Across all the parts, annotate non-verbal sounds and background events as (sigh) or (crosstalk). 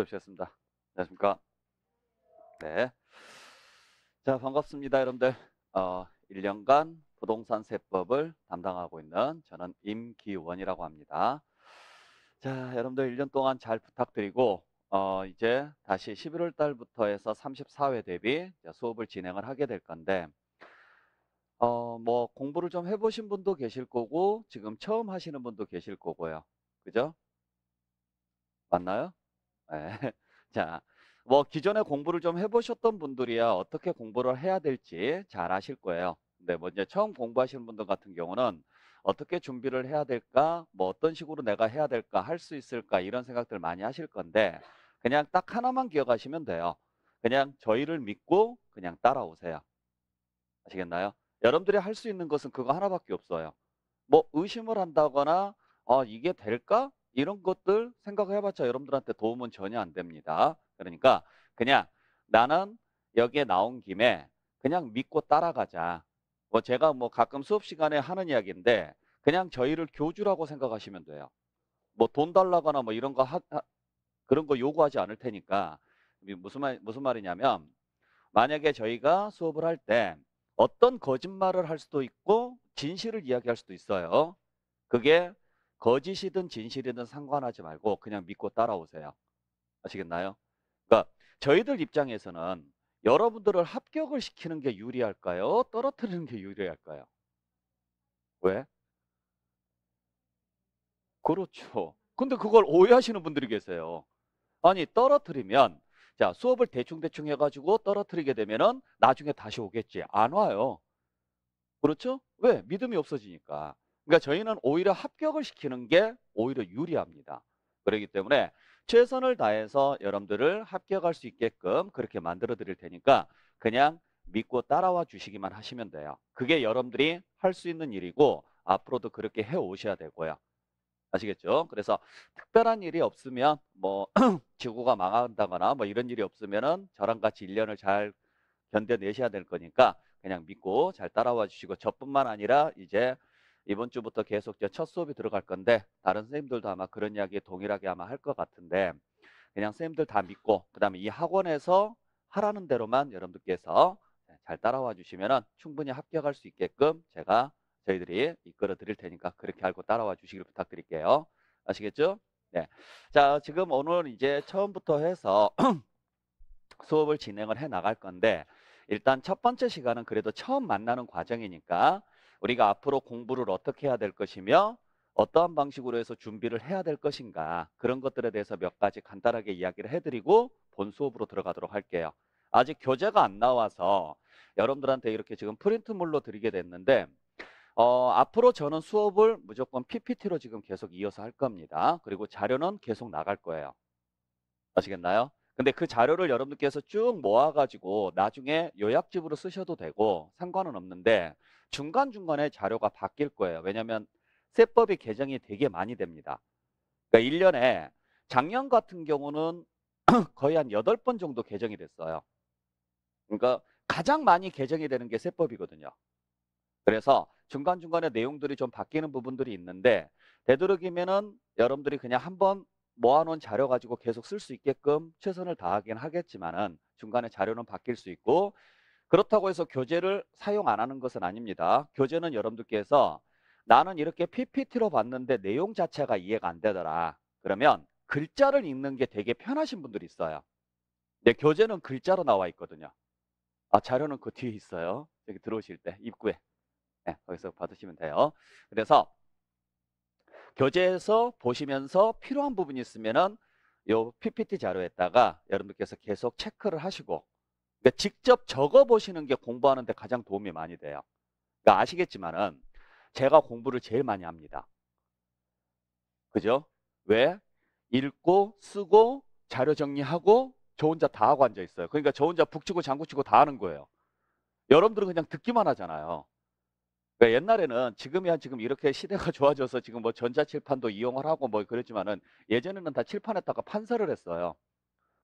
수업 시작습니다 안녕하십니까? 네. 자, 반갑습니다, 여러분들. 어, 1년간 부동산 세법을 담당하고 있는 저는 임기원이라고 합니다. 자, 여러분들 1년 동안 잘 부탁드리고 어, 이제 다시 11월 달부터 해서 34회 대비 수업을 진행을 하게 될 건데 어, 뭐 공부를 좀 해보신 분도 계실 거고 지금 처음 하시는 분도 계실 거고요. 그죠? 맞나요? 네. (laughs) 자, 뭐 기존에 공부를 좀 해보셨던 분들이야 어떻게 공부를 해야 될지 잘 아실 거예요. 근데 먼저 뭐 처음 공부하시는 분들 같은 경우는 어떻게 준비를 해야 될까, 뭐 어떤 식으로 내가 해야 될까, 할 수 있을까 이런 생각들 많이 하실 건데 그냥 딱 하나만 기억하시면 돼요. 그냥 저희를 믿고 그냥 따라오세요. 아시겠나요? 여러분들이 할 수 있는 것은 그거 하나밖에 없어요. 뭐 의심을 한다거나 어, 이게 될까? 이런 것들 생각해봤자 여러분들한테 도움은 전혀 안 됩니다. 그러니까 그냥 나는 여기에 나온 김에 그냥 믿고 따라가자. 뭐 제가 뭐 가끔 수업 시간에 하는 이야기인데 그냥 저희를 교주라고 생각하시면 돼요. 뭐 돈 달라거나 뭐 이런 거 하, 그런 거 요구하지 않을 테니까 무슨 말 무슨 말이냐면 만약에 저희가 수업을 할 때 어떤 거짓말을 할 수도 있고 진실을 이야기할 수도 있어요. 그게 거짓이든 진실이든 상관하지 말고 그냥 믿고 따라오세요. 아시겠나요? 그러니까 저희들 입장에서는 여러분들을 합격을 시키는 게 유리할까요? 떨어뜨리는 게 유리할까요? 왜? 그렇죠. 근데 그걸 오해하시는 분들이 계세요. 아니, 떨어뜨리면 자, 수업을 대충대충 해 가지고 떨어뜨리게 되면 나중에 다시 오겠지. 안 와요. 그렇죠? 왜? 믿음이 없어지니까. 그러니까 저희는 오히려 합격을 시키는 게 오히려 유리합니다. 그렇기 때문에 최선을 다해서 여러분들을 합격할 수 있게끔 그렇게 만들어 드릴 테니까 그냥 믿고 따라와 주시기만 하시면 돼요. 그게 여러분들이 할 수 있는 일이고 앞으로도 그렇게 해 오셔야 되고요. 아시겠죠? 그래서 특별한 일이 없으면 뭐 (clears throat) 지구가 망한다거나 뭐 이런 일이 없으면은 저랑 같이 1년을 잘 견뎌내셔야 될 거니까 그냥 믿고 잘 따라와 주시고 저뿐만 아니라 이제 이번 주부터 계속 이제 첫 수업이 들어갈 건데 다른 선생님들도 아마 그런 이야기에 동일하게 아마 할 것 같은데 그냥 선생님들 다 믿고 그다음에 이 학원에서 하라는 대로만 여러분들께서 네, 잘 따라와 주시면 충분히 합격할 수 있게끔 제가 저희들이 이끌어 드릴 테니까 그렇게 알고 따라와 주시길 부탁드릴게요. 아시겠죠? 네. 자, 지금 오늘 이제 처음부터 해서 (clears throat) 수업을 진행을 해 나갈 건데 일단 첫 번째 시간은 그래도 처음 만나는 과정이니까 우리가 앞으로 공부를 어떻게 해야 될 것이며 어떠한 방식으로 해서 준비를 해야 될 것인가 그런 것들에 대해서 몇 가지 간단하게 이야기를 해드리고 본 수업으로 들어가도록 할게요. 아직 교재가 안 나와서 여러분들한테 이렇게 지금 프린트물로 드리게 됐는데 어, 앞으로 저는 수업을 무조건 PPT로 지금 계속 이어서 할 겁니다. 그리고 자료는 계속 나갈 거예요. 아시겠나요? 근데 그 자료를 여러분께서 들쭉 모아가지고 나중에 요약집으로 쓰셔도 되고 상관은 없는데 중간중간에 자료가 바뀔 거예요. 왜냐하면 세법이 개정이 되게 많이 됩니다. 그러니까 1년에 작년 같은 경우는 (clears throat) 거의 한 8번 정도 개정이 됐어요. 그러니까 가장 많이 개정이 되는 게 세법이거든요. 그래서 중간중간에 내용들이 좀 바뀌는 부분들이 있는데 되도록이면은 여러분들이 그냥 한번 모아놓은 자료 가지고 계속 쓸 수 있게끔 최선을 다하긴 하겠지만은 중간에 자료는 바뀔 수 있고 그렇다고 해서 교재를 사용 안 하는 것은 아닙니다. 교재는 여러분들께서 나는 이렇게 PPT로 봤는데 내용 자체가 이해가 안 되더라. 그러면 글자를 읽는 게 되게 편하신 분들이 있어요. 근데 네, 교재는 글자로 나와 있거든요. 아, 자료는 그 뒤에 있어요. 여기 들어오실 때 입구에. 네, 거기서 받으시면 돼요. 그래서 교재에서 보시면서 필요한 부분이 있으면은 요 PPT 자료에다가 여러분들께서 계속 체크를 하시고 그러니까 직접 적어보시는 게 공부하는 데 가장 도움이 많이 돼요. 그러니까 아시겠지만은 제가 공부를 제일 많이 합니다. 그죠? 왜? 읽고 쓰고 자료 정리하고 저 혼자 다 하고 앉아 있어요. 그러니까 저 혼자 북치고 장구치고 다 하는 거예요. 여러분들은 그냥 듣기만 하잖아요. 그러니까 옛날에는 지금이야 지금 이렇게 시대가 (laughs) 좋아져서 지금 뭐 전자칠판도 이용을 하고 뭐 그랬지만은 예전에는 다 칠판에다가 판서를 했어요.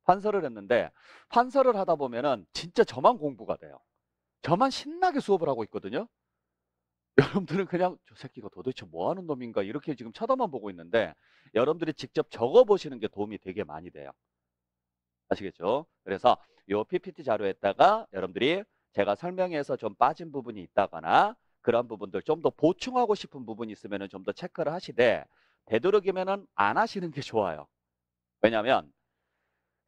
환설을 했는데 환설을 하다 보면은 진짜 저만 공부가 돼요. 저만 신나게 수업을 하고 있거든요. (laughs) 여러분들은 그냥 저 새끼가 도대체 뭐 하는 놈인가 이렇게 지금 쳐다만 보고 있는데 여러분들이 직접 적어 보시는 게 도움이 되게 많이 돼요. 아시겠죠? 그래서 요 PPT 자료에다가 여러분들이 제가 설명해서 좀 빠진 부분이 있다거나 그런 부분들 좀 더 보충하고 싶은 부분이 있으면 좀 더 체크를 하시되 되도록이면 안 하시는 게 좋아요. 왜냐하면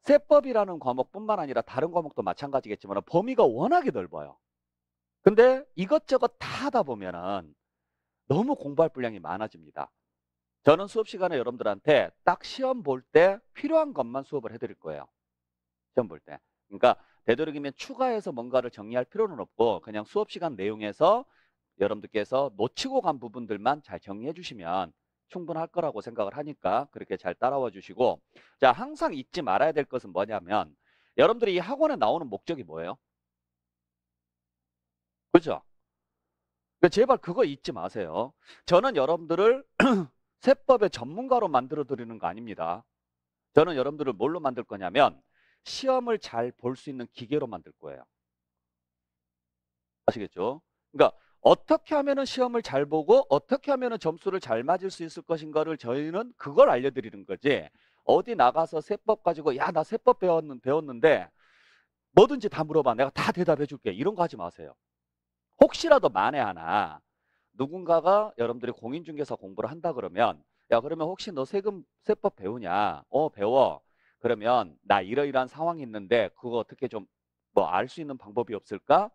세법이라는 과목뿐만 아니라 다른 과목도 마찬가지겠지만 범위가 워낙에 넓어요. 근데 이것저것 다 하다 보면은 너무 공부할 분량이 많아집니다. 저는 수업 시간에 여러분들한테 딱 시험 볼 때 필요한 것만 수업을 해드릴 거예요. 시험 볼 때. 그러니까 되도록이면 추가해서 뭔가를 정리할 필요는 없고 그냥 수업 시간 내용에서 여러분들께서 놓치고 간 부분들만 잘 정리해 주시면 충분할 거라고 생각을 하니까 그렇게 잘 따라와 주시고 자 항상 잊지 말아야 될 것은 뭐냐면 여러분들이 이 학원에 나오는 목적이 뭐예요? 그죠? 그러니까 제발 그거 잊지 마세요. 저는 여러분들을 (clears throat) 세법의 전문가로 만들어 드리는 거 아닙니다. 저는 여러분들을 뭘로 만들 거냐면 시험을 잘 볼 수 있는 기계로 만들 거예요. 아시겠죠? 그러니까 어떻게 하면은 시험을 잘 보고 어떻게 하면은 점수를 잘 맞을 수 있을 것인가를 저희는 그걸 알려드리는 거지. 어디 나가서 세법 가지고 야 나 세법 배웠는 배웠는데 뭐든지 다 물어봐 내가 다 대답해 줄게 이런 거 하지 마세요. 혹시라도 만에 하나 누군가가 여러분들이 공인중개사 공부를 한다 그러면 야 그러면 혹시 너 세금 세법 배우냐? 어 배워. 그러면 나 이러이러한 상황이 있는데 그거 어떻게 좀 뭐 알 수 있는 방법이 없을까?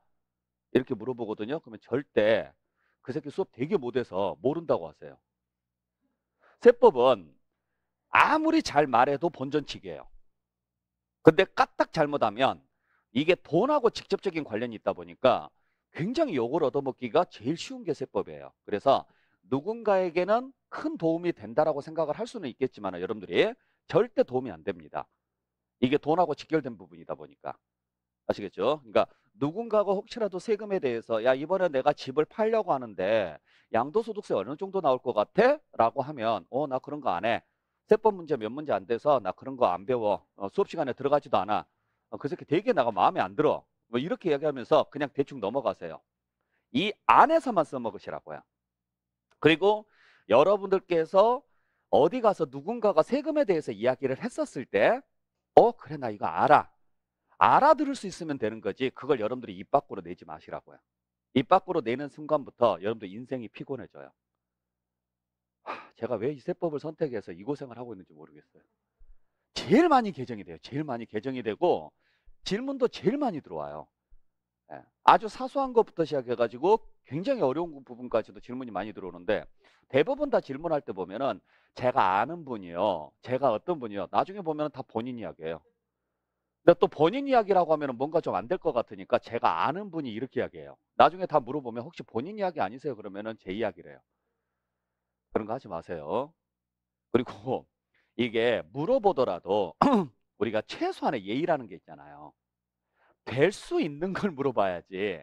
이렇게 물어보거든요. 그러면 절대 그 새끼 수업 되게 못해서 모른다고 하세요. 세법은 아무리 잘 말해도 본전치기예요. 근데 까딱 잘못하면 이게 돈하고 직접적인 관련이 있다 보니까 굉장히 욕을 얻어먹기가 제일 쉬운 게 세법이에요. 그래서 누군가에게는 큰 도움이 된다라고 생각을 할 수는 있겠지만 여러분들이 절대 도움이 안 됩니다. 이게 돈하고 직결된 부분이다 보니까. 아시겠죠? 그러니까 누군가가 혹시라도 세금에 대해서 야 이번에 내가 집을 팔려고 하는데 양도소득세 어느 정도 나올 것 같아? 라고 하면 어 나 그런 거 안 해. 세법 문제 몇 문제 안 돼서 나 그런 거 안 배워. 어, 수업 시간에 들어가지도 않아. 어, 그 새끼 되게 나가 마음에 안 들어. 뭐 이렇게 이야기하면서 그냥 대충 넘어가세요. 이 안에서만 써먹으시라고요. 그리고 여러분들께서 어디 가서 누군가가 세금에 대해서 이야기를 했었을 때, 어, 그래, 나 이거 알아. 알아들을 수 있으면 되는 거지 그걸 여러분들이 입 밖으로 내지 마시라고요. 입 밖으로 내는 순간부터 여러분들 인생이 피곤해져요. 하, 제가 왜 이 세법을 선택해서 이 고생을 하고 있는지 모르겠어요. 제일 많이 개정이 돼요. 제일 많이 개정이 되고 질문도 제일 많이 들어와요. 예, 아주 사소한 것부터 시작해가지고 굉장히 어려운 부분까지도 질문이 많이 들어오는데 대부분 다 질문할 때 보면은 제가 아는 분이요, 제가 어떤 분이요, 나중에 보면 다 본인 이야기예요. 근데 또 본인 이야기라고 하면 뭔가 좀 안 될 것 같으니까 제가 아는 분이 이렇게 이야기해요. 나중에 다 물어보면 혹시 본인 이야기 아니세요? 그러면제 이야기래요. 그런 거 하지 마세요. 그리고 (laughs) 이게 물어보더라도 (clears throat) 우리가 최소한의 예의라는 게 있잖아요. 될 수 있는 걸 물어봐야지.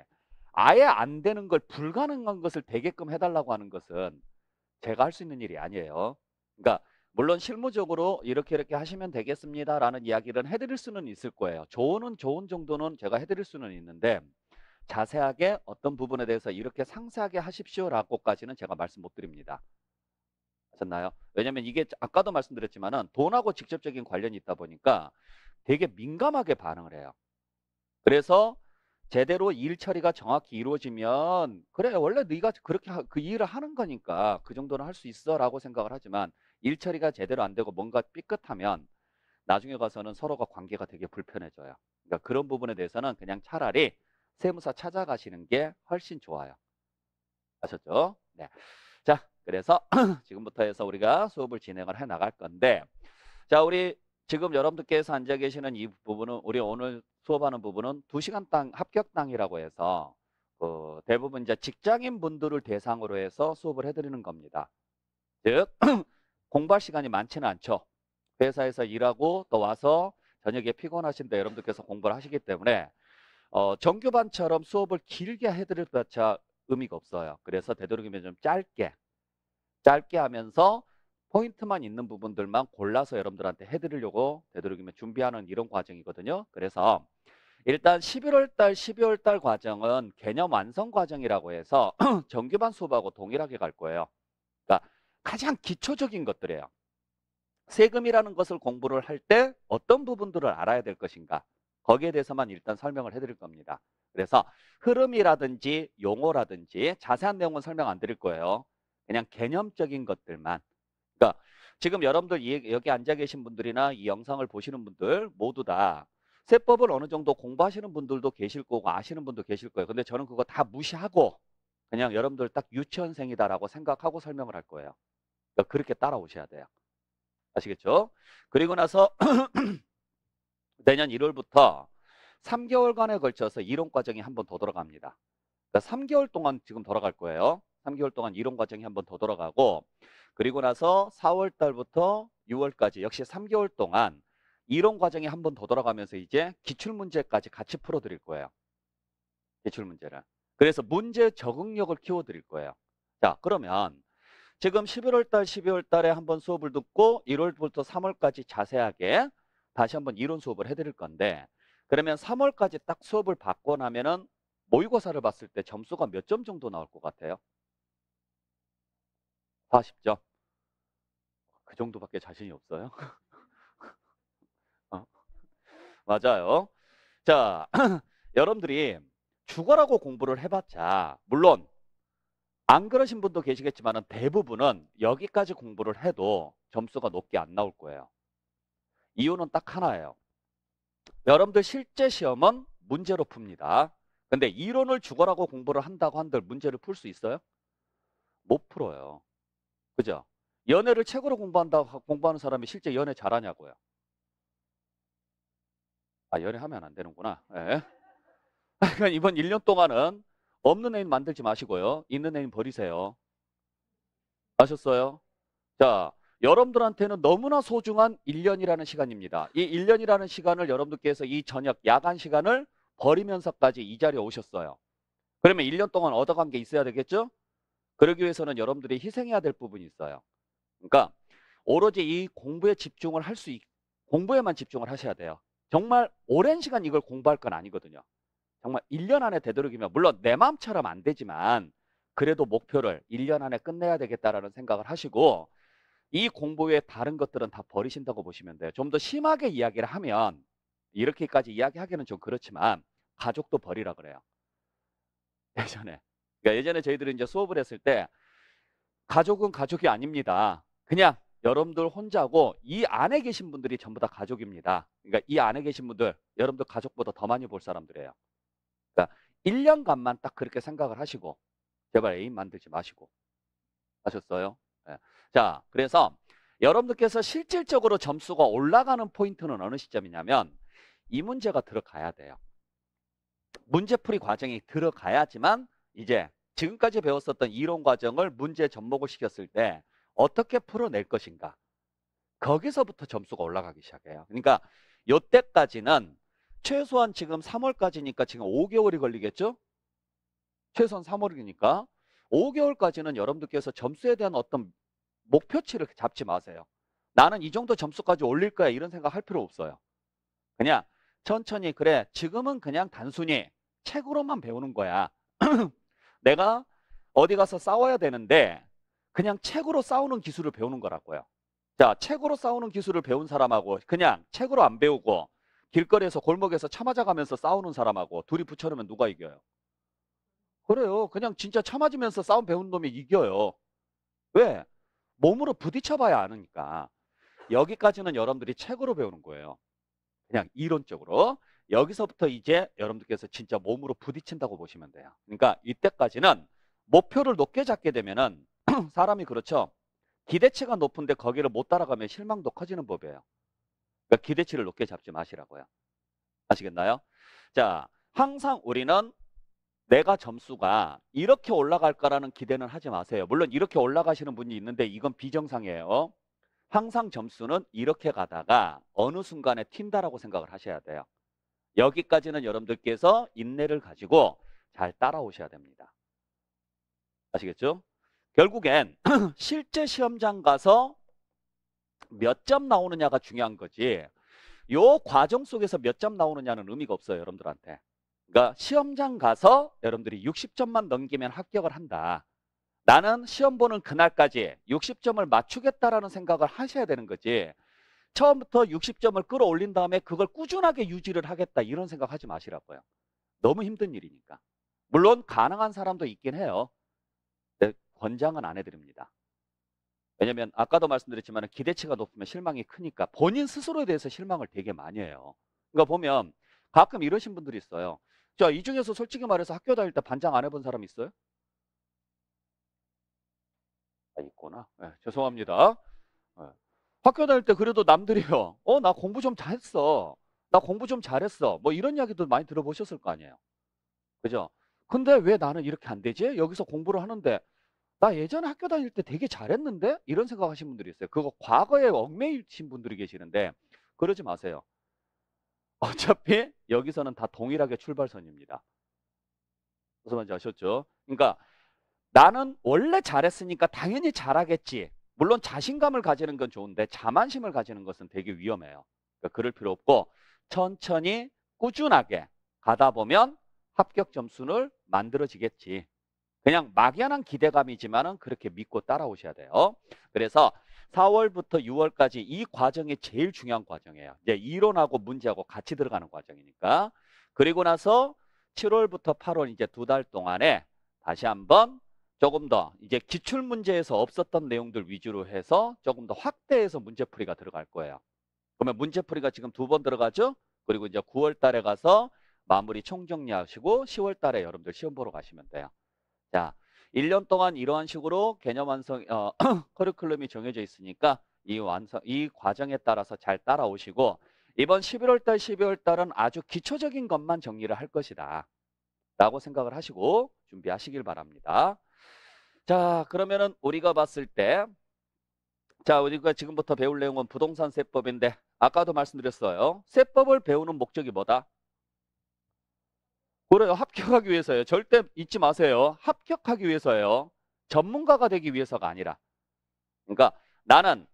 아예 안 되는 걸 불가능한 것을 되게끔 해달라고 하는 것은 제가 할 수 있는 일이 아니에요. 그러니까 물론 실무적으로 이렇게 이렇게 하시면 되겠습니다라는 이야기를 해드릴 수는 있을 거예요. 조언은 좋은 정도는 제가 해드릴 수는 있는데 자세하게 어떤 부분에 대해서 이렇게 상세하게 하십시오라고까지는 제가 말씀 못 드립니다. 하셨나요? 왜냐하면 이게 아까도 말씀드렸지만은 돈하고 직접적인 관련이 있다 보니까 되게 민감하게 반응을 해요. 그래서 제대로 일 처리가 정확히 이루어지면 그래 원래 네가 그렇게 그 일을 하는 거니까 그 정도는 할 수 있어라고 생각을 하지만 일 처리가 제대로 안 되고 뭔가 삐끗하면 나중에 가서는 서로가 관계가 되게 불편해져요. 그러니까 그런 부분에 대해서는 그냥 차라리 세무사 찾아가시는 게 훨씬 좋아요. 아셨죠? 네. 자, 그래서 (clears throat) 지금부터 해서 우리가 수업을 진행을 해 나갈 건데 자, 우리 지금 여러분들께서 앉아 계시는 이 부분은 우리 오늘 수업하는 부분은 두시간 땅 합격 당이라고 해서 그 대부분 이제 직장인 분들을 대상으로 해서 수업을 해 드리는 겁니다. 즉 (clears throat) 공부할 시간이 많지는 않죠. 회사에서 일하고 또 와서 저녁에 피곤하신데 여러분들께서 공부를 하시기 때문에 어, 정규반처럼 수업을 길게 해드릴 바자 의미가 없어요. 그래서 되도록이면 좀 짧게 짧게 하면서 포인트만 있는 부분들만 골라서 여러분들한테 해드리려고 되도록이면 준비하는 이런 과정이거든요. 그래서 일단 11월 달, 12월 달 과정은 개념 완성 과정이라고 해서 (clears throat) 정규반 수업하고 동일하게 갈 거예요. 가장 기초적인 것들이에요. 세금이라는 것을 공부를 할 때 어떤 부분들을 알아야 될 것인가 거기에 대해서만 일단 설명을 해드릴 겁니다. 그래서 흐름이라든지 용어라든지 자세한 내용은 설명 안 드릴 거예요. 그냥 개념적인 것들만. 그러니까 지금 여러분들 여기 앉아 계신 분들이나 이 영상을 보시는 분들 모두 다 세법을 어느 정도 공부하시는 분들도 계실 거고 아시는 분도 계실 거예요. 근데 저는 그거 다 무시하고 그냥 여러분들 딱 유치원생이다라고 생각하고 설명을 할 거예요. 그러니까 그렇게 따라오셔야 돼요. 아시겠죠? 그리고 나서 (clears throat) 내년 1월부터 3개월간에 걸쳐서 이론 과정이 한 번 더 돌아갑니다. 그러니까 3개월 동안 지금 돌아갈 거예요. 3개월 동안 이론 과정이 한 번 더 돌아가고 그리고 나서 4월 달부터 6월까지 역시 3개월 동안 이론 과정이 한 번 더 돌아가면서 이제 기출 문제까지 같이 풀어 드릴 거예요. 기출 문제를. 그래서 문제 적응력을 키워 드릴 거예요. 자, 그러면 지금 11월 달, 12월 달에 한번 수업을 듣고 1월부터 3월까지 자세하게 다시 한번 이론 수업을 해드릴 건데 그러면 3월까지 딱 수업을 받고 나면은 모의고사를 봤을 때 점수가 몇 점 정도 나올 것 같아요? 40점. 그 정도밖에 자신이 없어요? (laughs) 어? 맞아요. 자, (clears throat) 여러분들이 주거라고 공부를 해봤자 물론 안 그러신 분도 계시겠지만 대부분은 여기까지 공부를 해도 점수가 높게 안 나올 거예요. 이유는 딱 하나예요. 여러분들 실제 시험은 문제로 풉니다. 근데 이론을 주거라고 공부를 한다고 한들 문제를 풀 수 있어요? 못 풀어요. 그죠? 연애를 책으로 공부한다 고 공부하는 사람이 실제 연애 잘하냐고요. 아 연애하면 안 되는구나. 예. (laughs) 그러니까 이번 1년 동안은 없는 애인 만들지 마시고요. 있는 애인 버리세요. 아셨어요? 자, 여러분들한테는 너무나 소중한 1년이라는 시간입니다. 이 1년이라는 시간을 여러분들께서 이 저녁 야간 시간을 버리면서까지 이 자리에 오셨어요. 그러면 1년 동안 얻어간 게 있어야 되겠죠? 그러기 위해서는 여러분들이 희생해야 될 부분이 있어요. 그러니까 오로지 이 공부에 집중을 할 수 있, 공부에만 집중을 하셔야 돼요. 정말 오랜 시간 이걸 공부할 건 아니거든요. 정말 1년 안에 되도록이면 물론 내 마음처럼 안 되지만 그래도 목표를 1년 안에 끝내야 되겠다라는 생각을 하시고 이공부 외에 다른 것들은 다 버리신다고 보시면 돼요. 좀 더 심하게 이야기를 하면 이렇게까지 이야기하기는 좀 그렇지만 가족도 버리라 그래요. (laughs) 예전에 그러니까 예전에 저희들이 이제 수업을 했을 때 가족은 가족이 아닙니다. 그냥 여러분들 혼자고 이 안에 계신 분들이 전부 다 가족입니다. 그러니까 이 안에 계신 분들 여러분들 가족보다 더 많이 볼 사람들이에요. 그러니까 1년간만 딱 그렇게 생각을 하시고 제발 애인 만들지 마시고 하셨어요 네. 자, 그래서 여러분들께서 실질적으로 점수가 올라가는 포인트는 어느 시점이냐면 이 문제가 들어가야 돼요. 문제풀이 과정이 들어가야지만 이제 지금까지 배웠었던 이론 과정을 문제 접목을 시켰을 때 어떻게 풀어낼 것인가 거기서부터 점수가 올라가기 시작해요. 그러니까 요때까지는 최소한 지금 3월까지니까 지금 5개월이 걸리겠죠? 최소한 3월이니까 5개월까지는 여러분들께서 점수에 대한 어떤 목표치를 잡지 마세요. 나는 이 정도 점수까지 올릴 거야 이런 생각 할 필요 없어요. 그냥 천천히 그래 지금은 그냥 단순히 책으로만 배우는 거야. (clears throat) 내가 어디 가서 싸워야 되는데 그냥 책으로 싸우는 기술을 배우는 거라고요. 자, 책으로 싸우는 기술을 배운 사람하고 그냥 책으로 안 배우고 길거리에서 골목에서 차 맞아가면서 싸우는 사람하고 둘이 붙여놓으면 누가 이겨요? 그래요. 그냥 진짜 차 맞으면서 싸움 배운 놈이 이겨요. 왜? 몸으로 부딪혀봐야 아니까. 여기까지는 여러분들이 책으로 배우는 거예요. 그냥 이론적으로. 여기서부터 이제 여러분들께서 진짜 몸으로 부딪힌다고 보시면 돼요. 그러니까 이때까지는 목표를 높게 잡게 되면은 (clears throat) 사람이 그렇죠. 기대치가 높은데 거기를 못 따라가면 실망도 커지는 법이에요. 그러니까 기대치를 높게 잡지 마시라고요. 아시겠나요? 자, 항상 우리는 내가 점수가 이렇게 올라갈 까라는 기대는 하지 마세요. 물론 이렇게 올라가시는 분이 있는데 이건 비정상이에요. 항상 점수는 이렇게 가다가 어느 순간에 튄다라고 생각을 하셔야 돼요. 여기까지는 여러분들께서 인내를 가지고 잘 따라오셔야 됩니다. 아시겠죠? 결국엔 (clears throat) 실제 시험장 가서 몇점 나오느냐가 중요한 거지 요 과정 속에서 몇 점 나오느냐는 의미가 없어요 여러분들한테 그러니까 시험장 가서 여러분들이 60점만 넘기면 합격을 한다 나는 시험 보는 그날까지 60점을 맞추겠다라는 생각을 하셔야 되는 거지 처음부터 60점을 끌어올린 다음에 그걸 꾸준하게 유지를 하겠다 이런 생각하지 마시라고요 너무 힘든 일이니까 물론 가능한 사람도 있긴 해요 네, 권장은 안 해드립니다 왜냐하면 아까도 말씀드렸지만 기대치가 높으면 실망이 크니까 본인 스스로에 대해서 실망을 되게 많이 해요. 그러니까 보면 가끔 이러신 분들이 있어요. 자, 이 중에서 솔직히 말해서 학교 다닐 때 반장 안 해본 사람 있어요? 아, 있구나. 네, 죄송합니다. 네. 학교 다닐 때 그래도 남들이요. 어, 나 공부 좀 잘했어. 나 공부 좀 잘했어. 뭐 이런 이야기도 많이 들어보셨을 거 아니에요. 그죠? 근데 왜 나는 이렇게 안 되지? 여기서 공부를 하는데 나 예전에 학교 다닐 때 되게 잘했는데 이런 생각하신 분들이 있어요. 그거 과거에 얽매이신 분들이 계시는데 그러지 마세요. (laughs) 어차피 여기서는 다 동일하게 출발선입니다. 무슨 말인지 아셨죠? 그러니까 나는 원래 잘했으니까 당연히 잘하겠지. 물론 자신감을 가지는 건 좋은데 자만심을 가지는 것은 되게 위험해요. 그러니까 그럴 필요 없고 천천히 꾸준하게 가다 보면 합격 점수를 만들어지겠지. 그냥 막연한 기대감이지만은 그렇게 믿고 따라오셔야 돼요. 그래서 4월부터 6월까지 이 과정이 제일 중요한 과정이에요. 이제 이론하고 문제하고 같이 들어가는 과정이니까. 그리고 나서 7월부터 8월 이제 두 달 동안에 다시 한번 조금 더 이제 기출 문제에서 없었던 내용들 위주로 해서 조금 더 확대해서 문제풀이가 들어갈 거예요. 그러면 문제풀이가 지금 두 번 들어가죠? 그리고 이제 9월 달에 가서 마무리 총정리하시고 10월 달에 여러분들 시험 보러 가시면 돼요. 자, 1년 동안 이러한 식으로 개념 완성 어, (clears throat) 커리큘럼이 정해져 있으니까 이 완성 이 과정에 따라서 잘 따라오시고 이번 11월 달 12월 달은 아주 기초적인 것만 정리를 할 것이다. 라고 생각을 하시고 준비하시길 바랍니다. 자, 그러면은 우리가 봤을 때 자, 우리가 지금부터 배울 내용은 부동산 세법인데 아까도 말씀드렸어요. 세법을 배우는 목적이 뭐다? 그래요. 합격하기 위해서요 절대 잊지 마세요. 합격하기 위해서요 전문가가 되기 위해서가 아니라. 그러니까 나는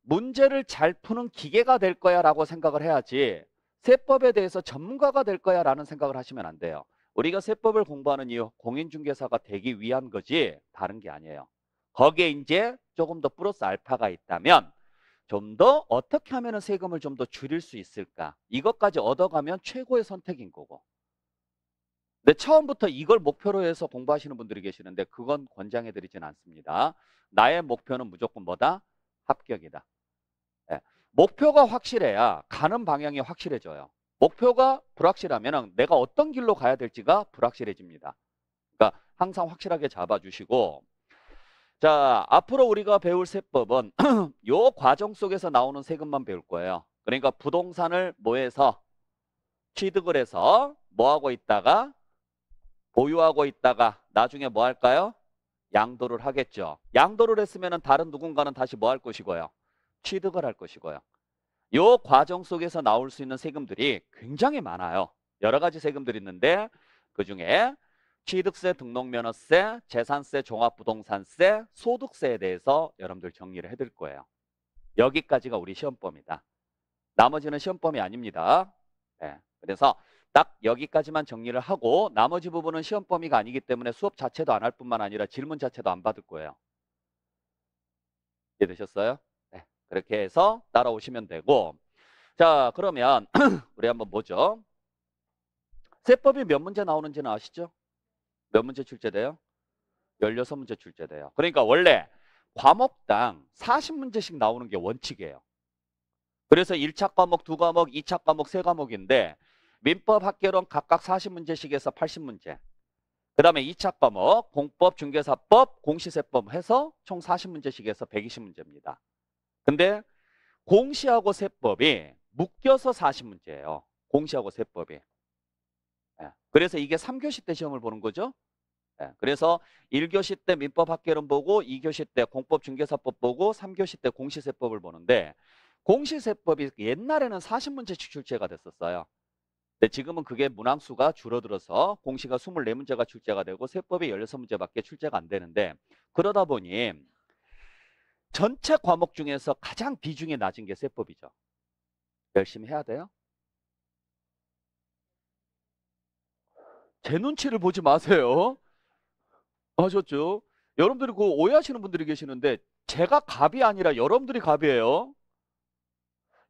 문제를 잘 푸는 기계가 될 거야 라고 생각을 해야지 세법에 대해서 전문가가 될 거야 라는 생각을 하시면 안 돼요. 우리가 세법을 공부하는 이유 공인중개사가 되기 위한 거지 다른 게 아니에요. 거기에 이제 조금 더 플러스 알파가 있다면 좀 더 어떻게 하면 세금을 좀 더 줄일 수 있을까 이것까지 얻어가면 최고의 선택인 거고 근데 처음부터 이걸 목표로 해서 공부하시는 분들이 계시는데 그건 권장해 드리진 않습니다. 나의 목표는 무조건 뭐다? 합격이다. 네. 목표가 확실해야 가는 방향이 확실해져요. 목표가 불확실하면 내가 어떤 길로 가야 될지가 불확실해집니다. 그러니까 항상 확실하게 잡아주시고 자 앞으로 우리가 배울 세법은 (clears throat) 요 과정 속에서 나오는 세금만 배울 거예요. 그러니까 부동산을 뭐해서 취득을 해서 뭐하고 있다가 보유하고 있다가 나중에 뭐 할까요? 양도를 하겠죠. 양도를 했으면 다른 누군가는 다시 뭐 할 것이고요? 취득을 할 것이고요. 이 과정 속에서 나올 수 있는 세금들이 굉장히 많아요. 여러 가지 세금들이 있는데 그중에 취득세, 등록면허세, 재산세, 종합부동산세, 소득세에 대해서 여러분들 정리를 해드릴 거예요. 여기까지가 우리 시험범니다 나머지는 시험범이 아닙니다. 네, 그래서 딱 여기까지만 정리를 하고 나머지 부분은 시험 범위가 아니기 때문에 수업 자체도 안 할 뿐만 아니라 질문 자체도 안 받을 거예요. 이해되셨어요? 네, 그렇게 해서 따라오시면 되고 자 그러면 (clears throat) 우리 한번 보죠. 세법이 몇 문제 나오는지는 아시죠? 몇 문제 출제돼요? 16문제 출제돼요. 그러니까 원래 과목당 40문제씩 나오는 게 원칙이에요. 그래서 1차 과목, 2과목, 2차 과목, 3과목인데 민법 학계론 각각 40문제씩에서 80문제. 그 다음에 2차 과목 공법, 중개사법, 공시세법 해서 총 40문제씩에서 120문제입니다. 근데 공시하고 세법이 묶여서 40문제예요. 공시하고 세법이. 예. 그래서 이게 3교시 때 시험을 보는 거죠. 예. 그래서 1교시 때 민법학계론 보고 2교시 때 공법중개사법 보고 3교시 때 공시세법을 보는데 공시세법이 옛날에는 40문제씩 출제가 됐었어요. 네, 지금은 그게 문항수가 줄어들어서 공시가 24문제가 출제가 되고 세법이 16문제밖에 출제가 안 되는데 그러다 보니 전체 과목 중에서 가장 비중이 낮은 게 세법이죠. 열심히 해야 돼요? 제 눈치를 보지 마세요. 아셨죠? 여러분들이 그 오해하시는 분들이 계시는데 제가 갑이 아니라 여러분들이 갑이에요.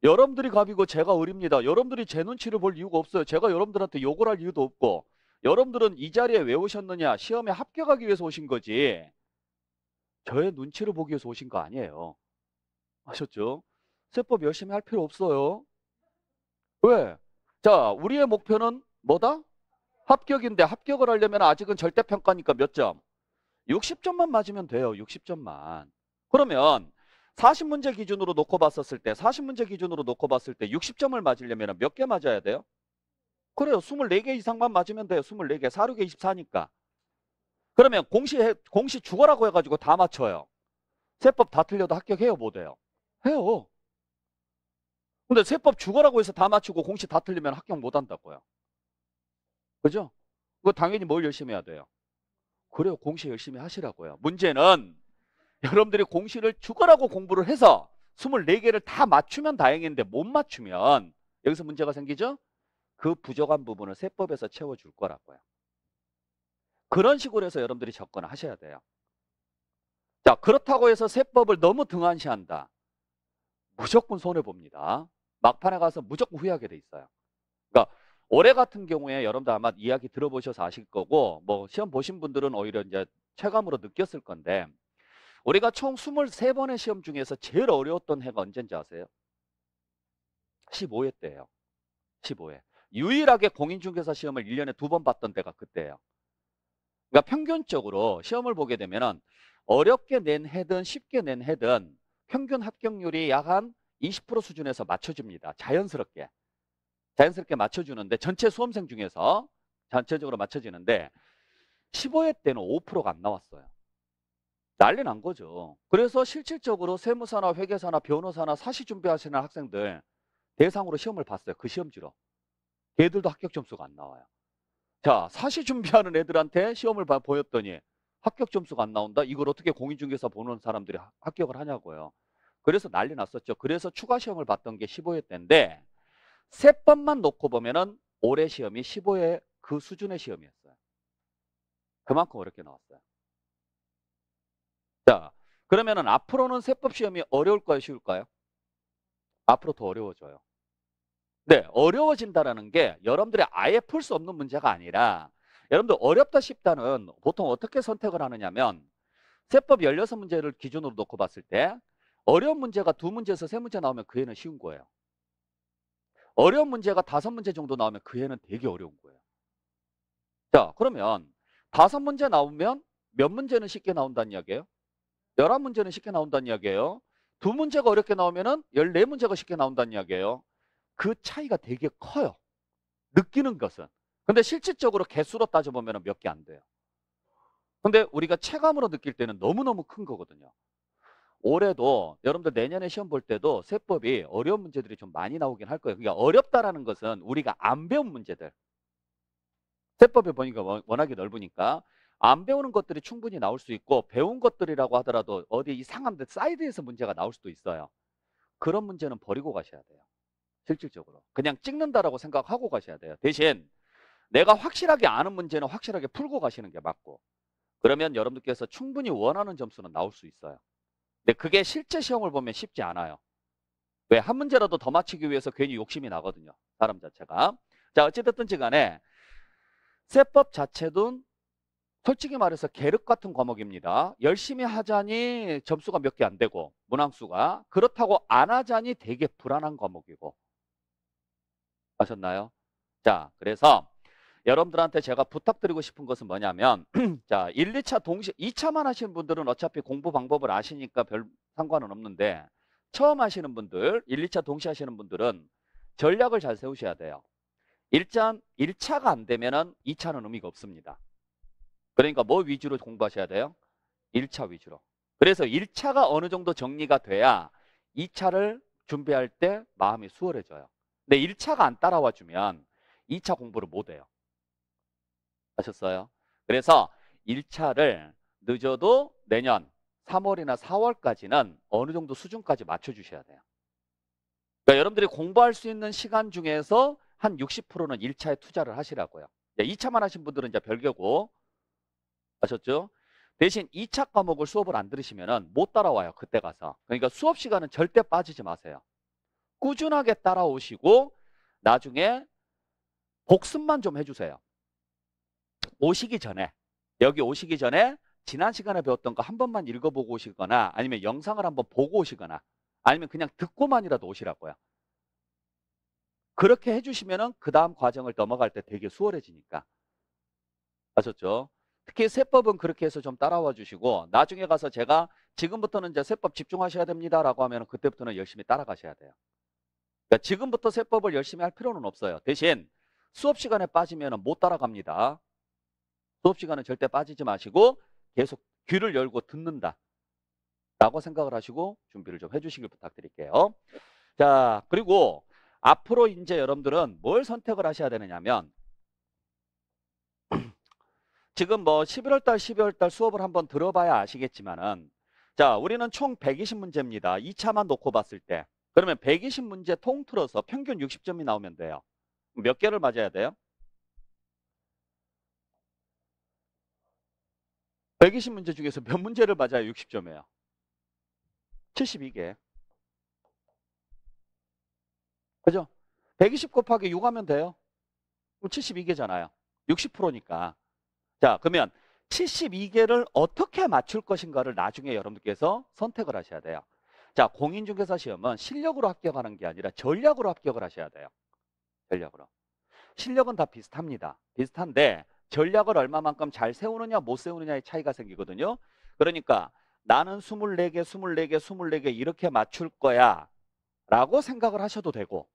여러분들이 갑이고 제가 을입니다. 여러분들이 제 눈치를 볼 이유가 없어요. 제가 여러분들한테 욕을 할 이유도 없고 여러분들은 이 자리에 왜 오셨느냐? 시험에 합격하기 위해서 오신 거지. 저의 눈치를 보기 위해서 오신 거 아니에요. 아셨죠? 세법 열심히 할 필요 없어요. 왜? 자, 우리의 목표는 뭐다? 합격인데 합격을 하려면 아직은 절대평가니까 몇 점? 60점만 맞으면 돼요. 60점만. 그러면 40문제 기준으로 놓고 봤었을 때 40문제 기준으로 놓고 봤을 때 60점을 맞으려면 몇 개 맞아야 돼요? 그래요. 24개 이상만 맞으면 돼요. 24개. 4, 6개 24니까. 그러면 공시 공시 죽어라고 해가지고 다 맞춰요. 세법 다 틀려도 합격해요? 못해요? 해요. 근데 세법 죽어라고 해서 다 맞추고 공시 다 틀리면 합격 못한다고요. 그죠? 그거 당연히 뭘 열심히 해야 돼요? 그래요. 공시 열심히 하시라고요. 문제는 여러분들이 공시를 죽어라고 공부를 해서 24개를 다 맞추면 다행인데 못 맞추면 여기서 문제가 생기죠? 그 부족한 부분을 세법에서 채워줄 거라고요. 그런 식으로 해서 여러분들이 접근을 하셔야 돼요. 자 그렇다고 해서 세법을 너무 등한시한다. 무조건 손해봅니다. 막판에 가서 무조건 후회하게 돼 있어요. 그러니까 올해 같은 경우에 여러분들 아마 이야기 들어보셔서 아실 거고 뭐 시험 보신 분들은 오히려 이제 체감으로 느꼈을 건데 우리가 총 23번의 시험 중에서 제일 어려웠던 해가 언젠지 아세요? 15회 때예요. 15회. 유일하게 공인중개사 시험을 1년에 두 번 봤던 때가 그때예요. 그러니까 평균적으로 시험을 보게 되면 은 어렵게 낸 해든 쉽게 낸 해든 평균 합격률이 약한20% 수준에서 맞춰집니다 자연스럽게. 자연스럽게 맞춰주는데 전체 수험생 중에서 전체적으로 맞춰지는데 15회 때는 5%가 안 나왔어요. 난리 난 거죠. 그래서 실질적으로 세무사나 회계사나 변호사나 사시 준비하시는 학생들 대상으로 시험을 봤어요. 그 시험지로. 걔들도 합격 점수가 안 나와요. 자, 사시 준비하는 애들한테 시험을 봐, 보였더니 합격 점수가 안 나온다? 이걸 어떻게 공인중개사 보는 사람들이 합격을 하냐고요. 그래서 난리 났었죠. 그래서 추가 시험을 봤던 게 15회 때인데 세 번만 놓고 보면은 올해 시험이 15회 그 수준의 시험이었어요. 그만큼 어렵게 나왔어요. 자, 그러면은 앞으로는 세법 시험이 어려울까요, 쉬울까요? 앞으로 더 어려워져요. 네, 어려워진다라는 게 여러분들이 아예 풀 수 없는 문제가 아니라 여러분들 어렵다 싶다는 보통 어떻게 선택을 하느냐면 세법 16문제를 기준으로 놓고 봤을 때 어려운 문제가 두 문제에서 세 문제 나오면 그 애는 쉬운 거예요. 어려운 문제가 다섯 문제 정도 나오면 그 애는 되게 어려운 거예요. 자, 그러면 다섯 문제 나오면 몇 문제는 쉽게 나온다는 이야기예요? 11문제는 쉽게 나온다는 이야기예요. 두 문제가 어렵게 나오면은 14문제가 쉽게 나온다는 이야기예요. 그 차이가 되게 커요. 느끼는 것은. 근데 실질적으로 개수로 따져보면 몇 개 안 돼요. 근데 우리가 체감으로 느낄 때는 너무너무 큰 거거든요. 올해도 여러분들 내년에 시험 볼 때도 세법이 어려운 문제들이 좀 많이 나오긴 할 거예요. 그러니까 어렵다라는 것은 우리가 안 배운 문제들. 세법의 보니까 워낙에 넓으니까 안 배우는 것들이 충분히 나올 수 있고 배운 것들이라고 하더라도 어디 이상한 데 사이드에서 문제가 나올 수도 있어요. 그런 문제는 버리고 가셔야 돼요. 실질적으로. 그냥 찍는다라고 생각하고 가셔야 돼요. 대신 내가 확실하게 아는 문제는 확실하게 풀고 가시는 게 맞고 그러면 여러분들께서 충분히 원하는 점수는 나올 수 있어요. 근데 그게 실제 시험을 보면 쉽지 않아요. 왜? 한 문제라도 더 맞추기 위해서 괜히 욕심이 나거든요. 사람 자체가. 자, 어찌됐든지 간에 세법 자체든 솔직히 말해서 계륵 같은 과목입니다. 열심히 하자니 점수가 몇 개 안 되고 문항수가 그렇다고 안 하자니 되게 불안한 과목이고 아셨나요? 자, 그래서 여러분들한테 제가 부탁드리고 싶은 것은 뭐냐면 (clears throat) 자, 1, 2차 동시 2차만 하시는 분들은 어차피 공부 방법을 아시니까 별 상관은 없는데 처음 하시는 분들, 1, 2차 동시 에 하시는 분들은 전략을 잘 세우셔야 돼요. 일단 1차가 안 되면은 2차는 의미가 없습니다. 그러니까 뭐 위주로 공부하셔야 돼요? 1차 위주로. 그래서 1차가 어느 정도 정리가 돼야 2차를 준비할 때 마음이 수월해져요. 근데 1차가 안 따라와 주면 2차 공부를 못 해요. 아셨어요? 그래서 1차를 늦어도 내년 3월이나 4월까지는 어느 정도 수준까지 맞춰주셔야 돼요. 그러니까 여러분들이 공부할 수 있는 시간 중에서 한 60%는 1차에 투자를 하시라고요. 2차만 하신 분들은 이제 별개고 아셨죠? 대신 2차 과목을 수업을 안 들으시면 못 따라와요. 그때 가서. 그러니까 수업 시간은 절대 빠지지 마세요. 꾸준하게 따라오시고 나중에 복습만 좀 해주세요. 오시기 전에 여기 오시기 전에 지난 시간에 배웠던 거 한 번만 읽어보고 오시거나 아니면 영상을 한번 보고 오시거나 아니면 그냥 듣고만이라도 오시라고요. 그렇게 해주시면 그 다음 과정을 넘어갈 때 되게 수월해지니까. 아셨죠? 특히 세법은 그렇게 해서 좀 따라와 주시고 나중에 가서 제가 지금부터는 이제 세법 집중하셔야 됩니다라고 하면 그때부터는 열심히 따라가셔야 돼요. 그러니까 지금부터 세법을 열심히 할 필요는 없어요. 대신 수업 시간에 빠지면 못 따라갑니다. 수업 시간은 절대 빠지지 마시고 계속 귀를 열고 듣는다. 라고 생각을 하시고 준비를 좀 해주시길 부탁드릴게요. 자, 그리고 앞으로 이제 여러분들은 뭘 선택을 하셔야 되느냐면 지금 뭐 11월 달, 12월 달 수업을 한번 들어봐야 아시겠지만은 자, 우리는 총 120문제입니다. 2차만 놓고 봤을 때. 그러면 120문제 통틀어서 평균 60점이 나오면 돼요. 몇 개를 맞아야 돼요? 120문제 중에서 몇 문제를 맞아야 60점이에요? 72개. 그죠? 120 곱하기 6 하면 돼요. 그럼 72개잖아요. 60%니까. 자, 그러면 72개를 어떻게 맞출 것인가를 나중에 여러분들께서 선택을 하셔야 돼요. 자, 공인중개사 시험은 실력으로 합격하는 게 아니라 전략으로 합격을 하셔야 돼요. 전략으로. 실력은 다 비슷합니다. 비슷한데 전략을 얼마만큼 잘 세우느냐 못 세우느냐의 차이가 생기거든요. 그러니까 나는 24개, 24개, 24개 이렇게 맞출 거야 라고 생각을 하셔도 되고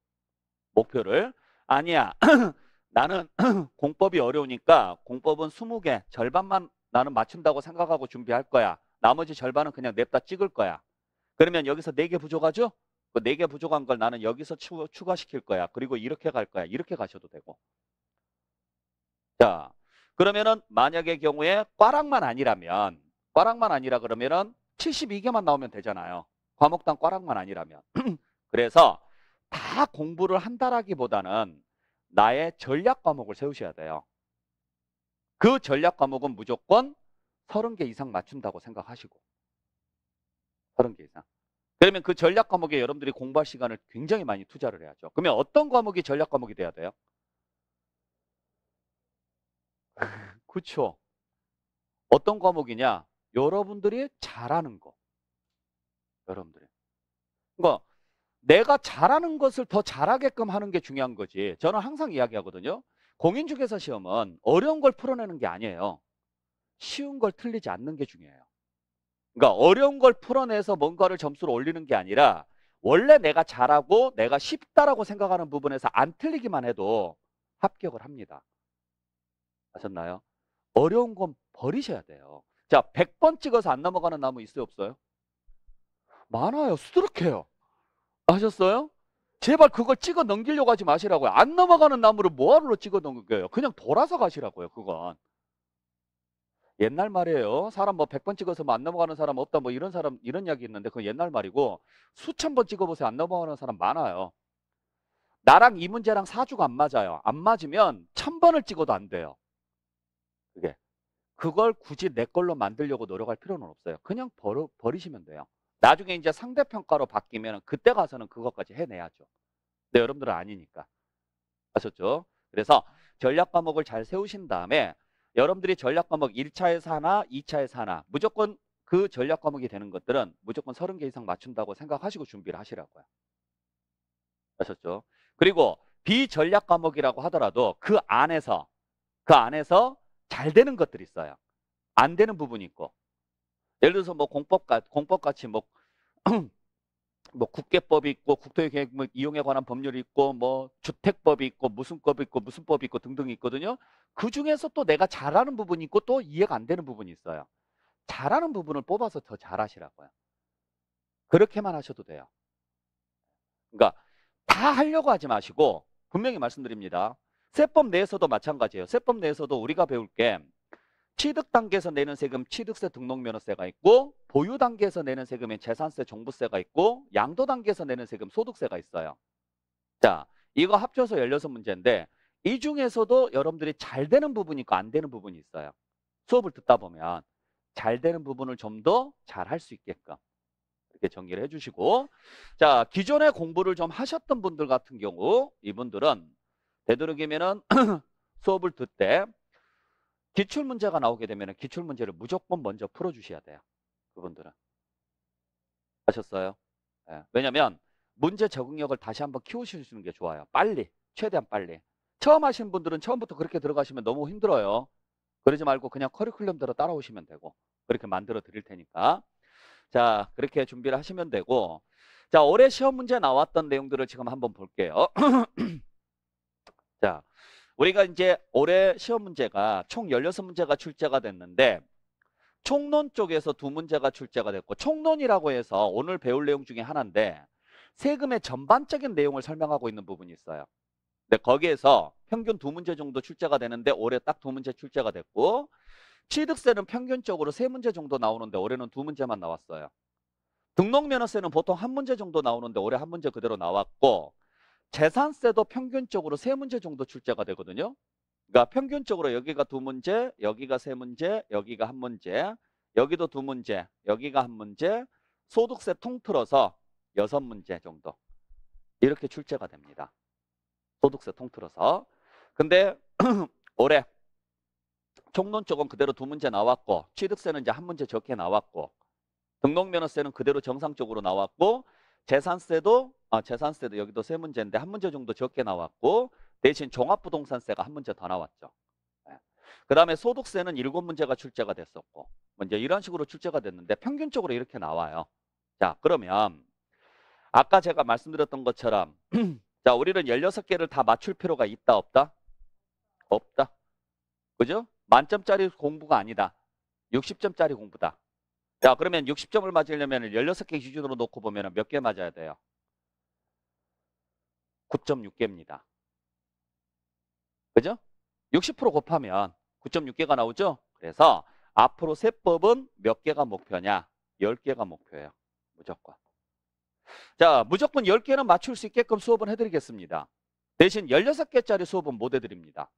목표를 아니야 (clears throat) 나는 (clears throat) 공법이 어려우니까 공법은 20개 절반만 나는 맞춘다고 생각하고 준비할 거야. 나머지 절반은 그냥 냅다 찍을 거야. 그러면 여기서 4개 부족하죠? 그 4개 부족한 걸 나는 여기서 추, 추가시킬 거야. 그리고 이렇게 갈 거야. 이렇게 가셔도 되고. 자, 그러면은 만약의 경우에 꽈락만 아니라면 꽈락만 아니라 그러면은 72개만 나오면 되잖아요. 과목당 꽈락만 아니라면. (clears throat) 그래서 다 공부를 한다라기보다는 나의 전략 과목을 세우셔야 돼요. 그 전략 과목은 무조건 30개 이상 맞춘다고 생각하시고 30개 이상. 그러면 그 전략 과목에 여러분들이 공부할 시간을 굉장히 많이 투자를 해야죠. 그러면 어떤 과목이 전략 과목이 돼야 돼요? (laughs) 그렇죠. 어떤 과목이냐? 여러분들이 잘하는 거. 여러분들이. 그러니까 내가 잘하는 것을 더 잘하게끔 하는 게 중요한 거지. 저는 항상 이야기하거든요. 공인중개사 시험은 어려운 걸 풀어내는 게 아니에요. 쉬운 걸 틀리지 않는 게 중요해요. 그러니까 어려운 걸 풀어내서 뭔가를 점수를 올리는 게 아니라 원래 내가 잘하고 내가 쉽다라고 생각하는 부분에서 안 틀리기만 해도 합격을 합니다. 아셨나요? 어려운 건 버리셔야 돼요. 자, 100번 찍어서 안 넘어가는 나무 있어요, 없어요? 많아요. 수두룩해요. 아셨어요? 제발 그걸 찍어 넘기려고 하지 마시라고요. 안 넘어가는 나무를 뭐하러 찍어 넘겨요? 그냥 돌아서 가시라고요, 그건. 옛날 말이에요. 사람 뭐 100번 찍어서 뭐안 넘어가는 사람 없다 뭐 이런 사람 이런 이야기 있는데 그건 옛날 말이고 수천 번 찍어 보세요. 안 넘어가는 사람 많아요. 나랑 이 문제랑 사주가 안 맞아요. 안 맞으면 천 번을 찍어도 안 돼요. 그게 그걸 굳이 내 걸로 만들려고 노력할 필요는 없어요. 그냥 버려, 버리시면 돼요. 나중에 이제 상대평가로 바뀌면 그때 가서는 그것까지 해내야죠. 근데 여러분들은 아니니까. 아셨죠? 그래서 전략 과목을 잘 세우신 다음에 여러분들이 전략 과목 1차에서 하나, 2차에서 하나 무조건 그 전략 과목이 되는 것들은 무조건 30개 이상 맞춘다고 생각하시고 준비를 하시라고요. 아셨죠? 그리고 비전략 과목이라고 하더라도 그 안에서 그 안에서 잘 되는 것들이 있어요. 안 되는 부분이 있고 예를 들어서 뭐공법과 공법같이 뭐, 뭐, (clears throat) 뭐 국계법이 있고 국토계획 의뭐 이용에 관한 법률이 있고 뭐 주택법이 있고 무슨 법이 있고 무슨 법이 있고 등등이 있거든요. 그 중에서 또 내가 잘하는 부분이 있고 또 이해가 안 되는 부분이 있어요. 잘하는 부분을 뽑아서 더 잘하시라고요. 그렇게만 하셔도 돼요. 그러니까 다 하려고 하지 마시고 분명히 말씀드립니다. 세법 내에서도 마찬가지예요. 세법 내에서도 우리가 배울 게 취득 단계에서 내는 세금 취득세 등록면허세가 있고 보유 단계에서 내는 세금인 재산세 종부세가 있고 양도 단계에서 내는 세금 소득세가 있어요. 자, 이거 합쳐서 16문제인데 이 중에서도 여러분들이 잘 되는 부분이 있고 안 되는 부분이 있어요. 수업을 듣다 보면 잘 되는 부분을 좀 더 잘 할 수 있게끔 이렇게 정리를 해주시고 자 기존에 공부를 좀 하셨던 분들 같은 경우 이분들은 되도록이면은 (clears throat) 수업을 듣때 기출 문제가 나오게 되면 기출 문제를 무조건 먼저 풀어 주셔야 돼요. 그분들은. 아셨어요? 예. 왜냐면 문제 적응력을 다시 한번 키우시는 게 좋아요. 빨리. 최대한 빨리. 처음 하신 분들은 처음부터 그렇게 들어가시면 너무 힘들어요. 그러지 말고 그냥 커리큘럼대로 따라오시면 되고 그렇게 만들어 드릴 테니까 자 그렇게 준비를 하시면 되고 자 올해 시험 문제 나왔던 내용들을 지금 한번 볼게요 (clears throat) 자 우리가 이제 올해 시험 문제가 총 16문제가 출제가 됐는데 총론 쪽에서 두 문제가 출제가 됐고 총론이라고 해서 오늘 배울 내용 중에 하나인데 세금의 전반적인 내용을 설명하고 있는 부분이 있어요. 근데 거기에서 평균 두 문제 정도 출제가 되는데 올해 딱 두 문제 출제가 됐고 취득세는 평균적으로 세 문제 정도 나오는데 올해는 두 문제만 나왔어요. 등록면허세는 보통 한 문제 정도 나오는데 올해 한 문제 그대로 나왔고 재산세도 평균적으로 세 문제 정도 출제가 되거든요. 그러니까 평균적으로 여기가 두 문제, 여기가 세 문제, 여기가 한 문제, 여기도 두 문제, 여기가 한 문제, 소득세 통틀어서 여섯 문제 정도 이렇게 출제가 됩니다. 소득세 통틀어서. 근데 (clears throat) 올해 총론 쪽은 그대로 두 문제 나왔고 취득세는 이제 한 문제 적게 나왔고 등록면허세는 그대로 정상적으로 나왔고 재산세도 아, 재산세도 여기도 세 문제인데 한 문제 정도 적게 나왔고 대신 종합부동산세가 한 문제 더 나왔죠. 네. 예. 그 다음에 소득세는 일곱 문제가 출제가 됐었고 먼저 이런 식으로 출제가 됐는데 평균적으로 이렇게 나와요. 자 그러면 아까 제가 말씀드렸던 것처럼 (clears throat) 자 우리는 16개를 다 맞출 필요가 있다 없다? 없다. 그죠? 만점짜리 공부가 아니다. 60점짜리 공부다. 자, 그러면 60점을 맞으려면 16개 기준으로 놓고 보면 몇 개 맞아야 돼요? 9.6개입니다. 그죠? 60% 곱하면 9.6개가 나오죠? 그래서 앞으로 세법은 몇 개가 목표냐? 10개가 목표예요. 무조건. 자, 무조건 10개는 맞출 수 있게끔 수업은 해드리겠습니다. 대신 16개짜리 수업은 못 해드립니다.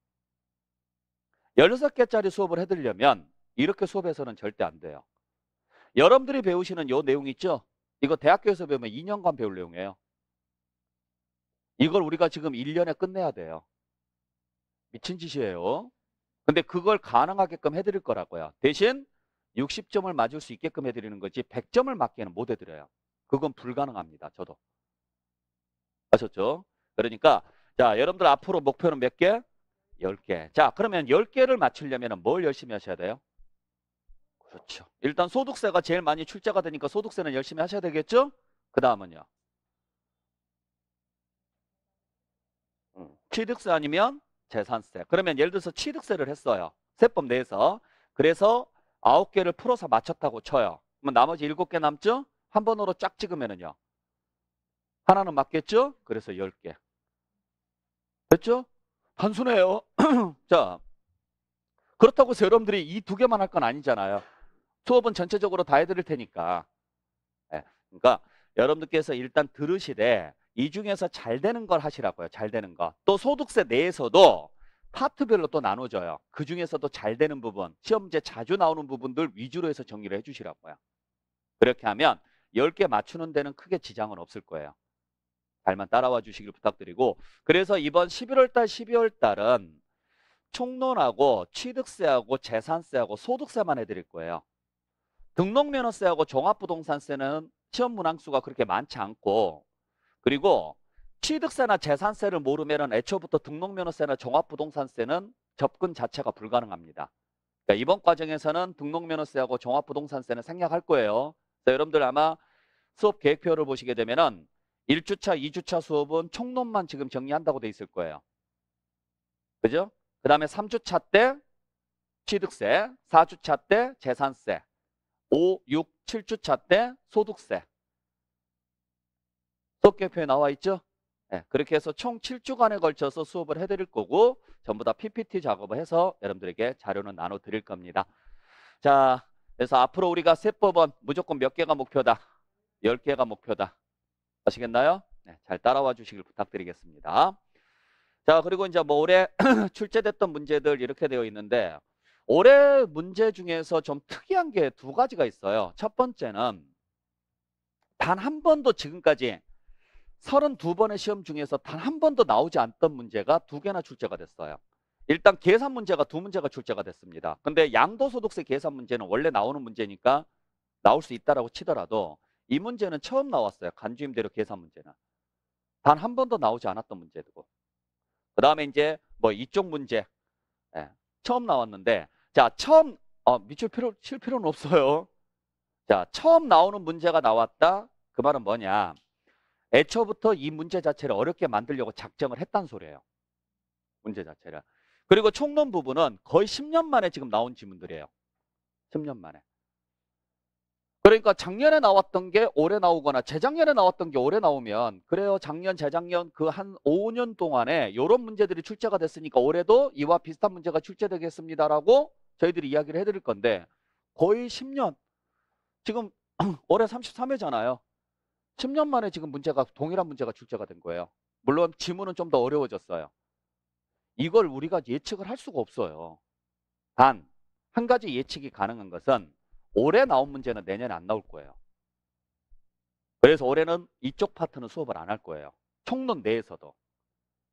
16개짜리 수업을 해드리려면 이렇게 수업에서는 절대 안 돼요. 여러분들이 배우시는 요 내용 있죠? 이거 대학교에서 배우면 2년간 배울 내용이에요. 이걸 우리가 지금 1년에 끝내야 돼요. 미친 짓이에요. 근데 그걸 가능하게끔 해드릴 거라고요. 대신 60점을 맞을 수 있게끔 해드리는 거지 100점을 맞기에는 못 해드려요. 그건 불가능합니다. 저도. 아셨죠? 그러니까 자 여러분들 앞으로 목표는 몇 개? 10개. 자 그러면 10개를 맞추려면 뭘 열심히 하셔야 돼요? 그렇죠. 일단 소득세가 제일 많이 출제가 되니까 소득세는 열심히 하셔야 되겠죠? 그 다음은요. 음, 취득세 아니면 재산세. 그러면 예를 들어서 취득세를 했어요. 세법 내에서. 그래서 아홉 개를 풀어서 맞췄다고 쳐요. 그러 나머지 일곱 개 남죠? 한 번으로 쫙 찍으면은요. 하나는 맞겠죠? 그래서 열개 됐죠? 단순해요. (clears throat) 자, 그렇다고 해서 여러분들이 이 두 개만 할 건 아니잖아요. 수업은 전체적으로 다 해드릴 테니까. 네. 그러니까 여러분들께서 일단 들으시되 이 중에서 잘 되는 걸 하시라고요. 잘 되는 거. 또 소득세 내에서도 파트별로 또나눠져요그 중에서도 잘 되는 부분, 시험 문제 자주 나오는 부분들 위주로 해서 정리를 해주시라고요. 그렇게 하면 10개 맞추는 데는 크게 지장은 없을 거예요. 잘만 따라와 주시길 부탁드리고 그래서 이번 11월달, 12월달은 총론하고 취득세하고 재산세하고 소득세만 해드릴 거예요. 등록면허세하고 종합부동산세는 시험문항수가 그렇게 많지 않고 그리고 취득세나 재산세를 모르면 애초부터 등록면허세나 종합부동산세는 접근 자체가 불가능합니다. 그러니까 이번 과정에서는 등록면허세하고 종합부동산세는 생략할 거예요. 여러분들 아마 수업 계획표를 보시게 되면 은일주차2주차 수업은 총론만 지금 정리한다고 돼 있을 거예요. 그죠? 그 다음에 3주차때 취득세, 4주차때 재산세, 5, 6, 7주차 때 소득세. 소개표에 나와 있죠? 네, 그렇게 해서 총 7주간에 걸쳐서 수업을 해드릴 거고 전부 다 PPT 작업을 해서 여러분들에게 자료는 나눠드릴 겁니다. 자, 그래서 앞으로 우리가 세법은 무조건 몇 개가 목표다? 10개가 목표다. 아시겠나요? 네, 잘 따라와 주시길 부탁드리겠습니다. 자, 그리고 이제 뭐 올해 (clears throat) 출제됐던 문제들 이렇게 되어 있는데 올해 문제 중에서 좀 특이한 게 두 가지가 있어요. 첫 번째는 단 한 번도 지금까지 32번의 시험 중에서 단 한 번도 나오지 않던 문제가 두 개나 출제가 됐어요. 일단 계산 문제가 두 문제가 출제가 됐습니다. 근데 양도소득세 계산 문제는 원래 나오는 문제니까 나올 수 있다라고 치더라도 이 문제는 처음 나왔어요. 간주임대료 계산 문제는. 단 한 번도 나오지 않았던 문제고. 그 다음에 이제 뭐 이쪽 문제. 예, 처음 나왔는데 자, 처음 어, 미칠 필요 칠 필요는 없어요. 자, 처음 나오는 문제가 나왔다. 그 말은 뭐냐? 애초부터 이 문제 자체를 어렵게 만들려고 작정을 했단 소리예요. 문제 자체를. 그리고 총론 부분은 거의 10년 만에 지금 나온 지문들이에요. 10년 만에. 그러니까 작년에 나왔던 게 올해 나오거나 재작년에 나왔던 게 올해 나오면 그래요. 작년, 재작년 그 한 5년 동안에 이런 문제들이 출제가 됐으니까 올해도 이와 비슷한 문제가 출제되겠습니다라고 저희들이 이야기를 해드릴 건데 거의 10년 지금 (clears throat) 올해 33회잖아요. 10년 만에 지금 문제가 동일한 문제가 출제가 된 거예요. 물론 지문은 좀 더 어려워졌어요. 이걸 우리가 예측을 할 수가 없어요. 단 한 가지 예측이 가능한 것은 올해 나온 문제는 내년에 안 나올 거예요. 그래서 올해는 이쪽 파트는 수업을 안 할 거예요. 총론 내에서도.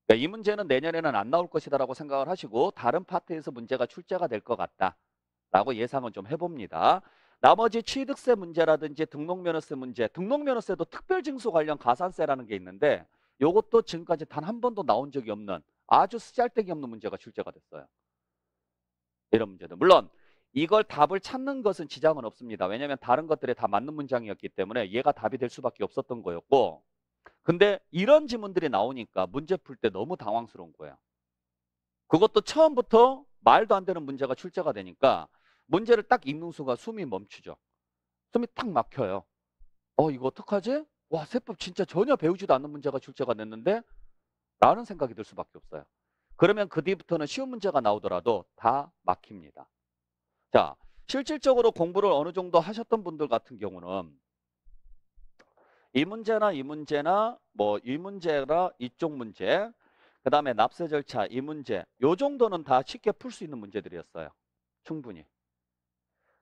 그러니까 이 문제는 내년에는 안 나올 것이다라고 생각을 하시고 다른 파트에서 문제가 출제가 될 것 같다라고 예상은 좀 해봅니다. 나머지 취득세 문제라든지 등록면허세 문제, 등록면허세도 특별징수 관련 가산세라는 게 있는데 이것도 지금까지 단 한 번도 나온 적이 없는 아주 쓰잘데기 없는 문제가 출제가 됐어요. 이런 문제들. 물론 이걸 답을 찾는 것은 지장은 없습니다. 왜냐하면 다른 것들에 다 맞는 문장이었기 때문에 얘가 답이 될 수밖에 없었던 거였고 근데 이런 지문들이 나오니까 문제 풀 때 너무 당황스러운 거예요. 그것도 처음부터 말도 안 되는 문제가 출제가 되니까 문제를 딱 읽는 순간 숨이 멈추죠. 숨이 탁 막혀요. 어, 이거 어떡하지? 와, 세법 진짜 전혀 배우지도 않는 문제가 출제가 됐는데 라는 생각이 들 수밖에 없어요. 그러면 그 뒤부터는 쉬운 문제가 나오더라도 다 막힙니다. 자, 실질적으로 공부를 어느 정도 하셨던 분들 같은 경우는 이 문제나 이 문제나 뭐 이 문제나 이쪽 문제 그 다음에 납세 절차 이 문제 요 정도는 다 쉽게 풀 수 있는 문제들이었어요 충분히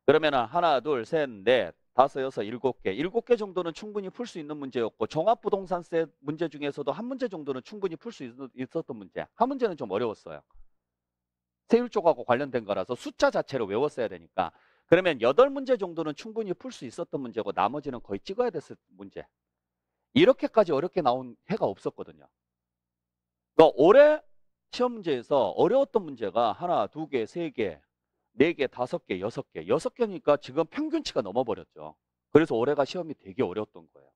그러면 하나 둘셋넷 다섯 여섯 일곱 개 일곱 개 정도는 충분히 풀 수 있는 문제였고 종합부동산세 문제 중에서도 한 문제 정도는 충분히 풀 수 있었던 문제 한 문제는 좀 어려웠어요 세율 쪽하고 관련된 거라서 숫자 자체를 외웠어야 되니까 그러면 여덟 문제 정도는 충분히 풀 수 있었던 문제고 나머지는 거의 찍어야 됐을 문제 이렇게까지 어렵게 나온 해가 없었거든요. 그러니까 올해 시험 문제에서 어려웠던 문제가 하나, 두 개, 세 개, 네 개, 다섯 개, 여섯 개. 여섯 개니까 지금 평균치가 넘어버렸죠. 그래서 올해가 시험이 되게 어려웠던 거예요.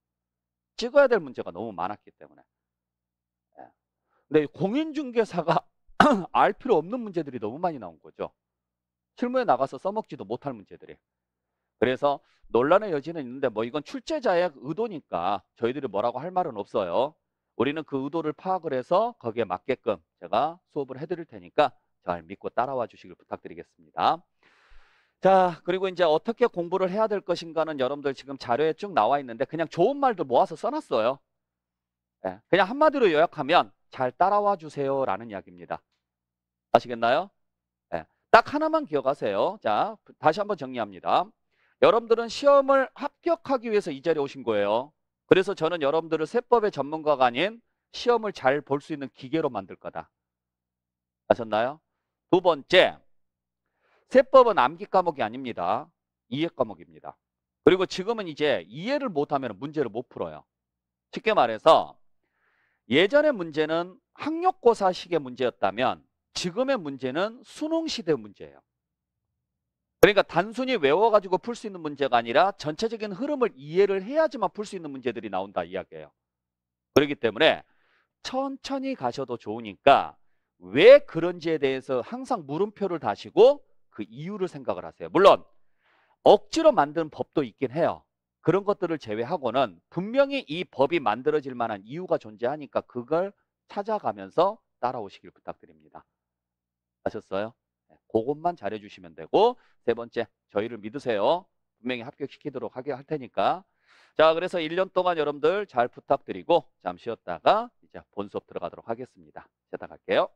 찍어야 될 문제가 너무 많았기 때문에. 예. 근데 공인중개사가 (clears throat) 알 필요 없는 문제들이 너무 많이 나온 거죠. 실무에 나가서 써먹지도 못할 문제들이. 그래서 논란의 여지는 있는데 뭐 이건 출제자의 의도니까 저희들이 뭐라고 할 말은 없어요. 우리는 그 의도를 파악을 해서 거기에 맞게끔 제가 수업을 해드릴 테니까 잘 믿고 따라와 주시길 부탁드리겠습니다. 자, 그리고 이제 어떻게 공부를 해야 될 것인가는 여러분들 지금 자료에 쭉 나와 있는데 그냥 좋은 말들 모아서 써놨어요. 예, 그냥 한마디로 요약하면 잘 따라와 주세요라는 이야기입니다. 아시겠나요? 예, 딱 하나만 기억하세요. 자, 다시 한번 정리합니다. 여러분들은 시험을 합격하기 위해서 이 자리에 오신 거예요. 그래서 저는 여러분들을 세법의 전문가가 아닌 시험을 잘 볼 수 있는 기계로 만들 거다. 아셨나요? 두 번째, 세법은 암기 과목이 아닙니다. 이해 과목입니다. 그리고 지금은 이제 이해를 못하면 문제를 못 풀어요. 쉽게 말해서 예전의 문제는 학력고사식의 문제였다면 지금의 문제는 수능시대 문제예요. 그러니까 단순히 외워가지고 풀 수 있는 문제가 아니라 전체적인 흐름을 이해를 해야지만 풀 수 있는 문제들이 나온다 이야기예요. 그렇기 때문에 천천히 가셔도 좋으니까 왜 그런지에 대해서 항상 물음표를 다시고 그 이유를 생각을 하세요. 물론 억지로 만든 법도 있긴 해요. 그런 것들을 제외하고는 분명히 이 법이 만들어질 만한 이유가 존재하니까 그걸 찾아가면서 따라오시길 부탁드립니다. 아셨어요? 그것만 잘해주시면 되고 세 번째 저희를 믿으세요. 분명히 합격시키도록 하게 할 테니까 자 그래서 1년 동안 여러분들 잘 부탁드리고 잠시 쉬었다가 이제 본 수업 들어가도록 하겠습니다. 시작할게요.